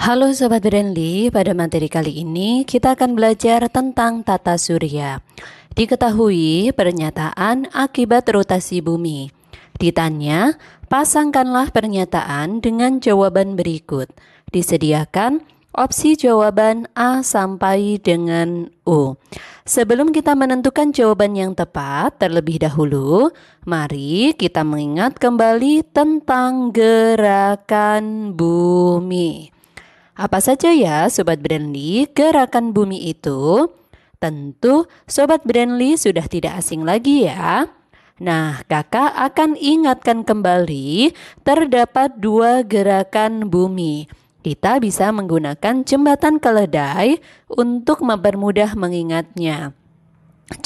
Halo Sobat Brandly, pada materi kali ini kita akan belajar tentang tata surya. Diketahui pernyataan akibat rotasi bumi. Ditanya, pasangkanlah pernyataan dengan jawaban berikut. Disediakan Opsi jawaban A sampai dengan U. Sebelum kita menentukan jawaban yang tepat, terlebih dahulu mari kita mengingat kembali tentang gerakan bumi. Apa saja ya Sobat Brandly gerakan bumi itu? Tentu Sobat Brandly sudah tidak asing lagi ya. Nah, kakak akan ingatkan kembali terdapat dua gerakan bumi Dita bisa menggunakan jembatan keledai untuk mempermudah mengingatnya.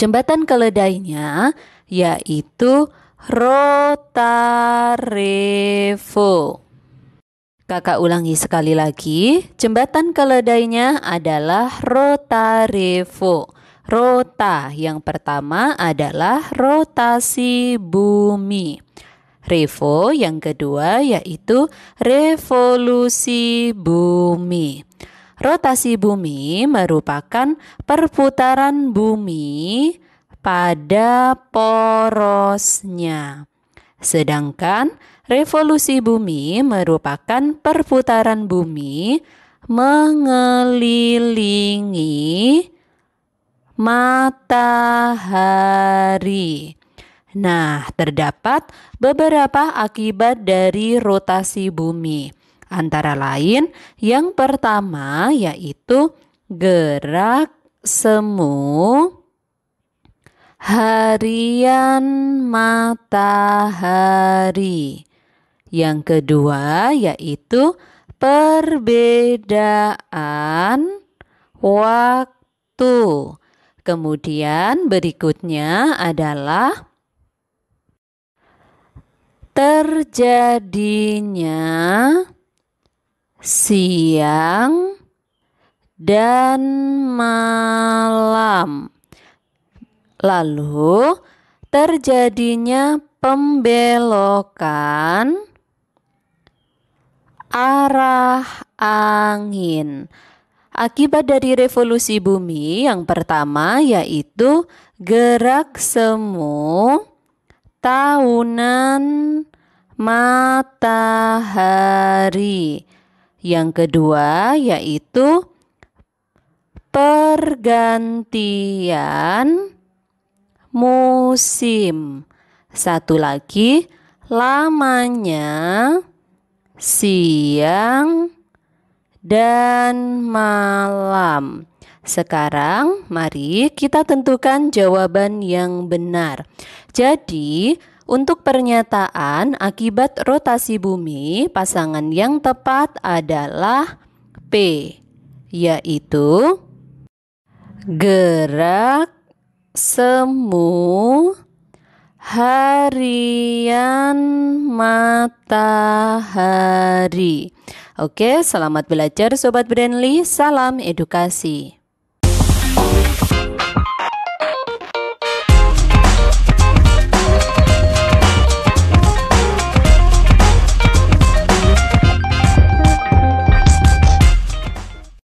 Jembatan keledainya yaitu Rotarevo. Kakak ulangi sekali lagi, jembatan keledainya adalah Rotarevo. Rota yang pertama adalah rotasi bumi. Revo yang kedua yaitu revolusi bumi. Rotasi bumi merupakan perputaran bumi pada porosnya. Sedangkan revolusi bumi merupakan perputaran bumi mengelilingi matahari. Nah, terdapat beberapa akibat dari rotasi bumi. Antara lain, yang pertama yaitu gerak semu harian matahari. Yang kedua yaitu perbedaan waktu. Kemudian berikutnya adalah terjadinya siang dan malam. Lalu terjadinya pembelokan arah angin. Akibat dari revolusi bumi yang pertama yaitu gerak semu tahunan matahari. Yang kedua yaitu pergantian musim. Satu lagi lamanya siang dan malam. Sekarang, mari kita tentukan jawaban yang benar. Jadi, untuk pernyataan akibat rotasi bumi, pasangan yang tepat adalah P, yaitu gerak semu harian matahari. Oke, selamat belajar Sobat Brandly. Salam edukasi.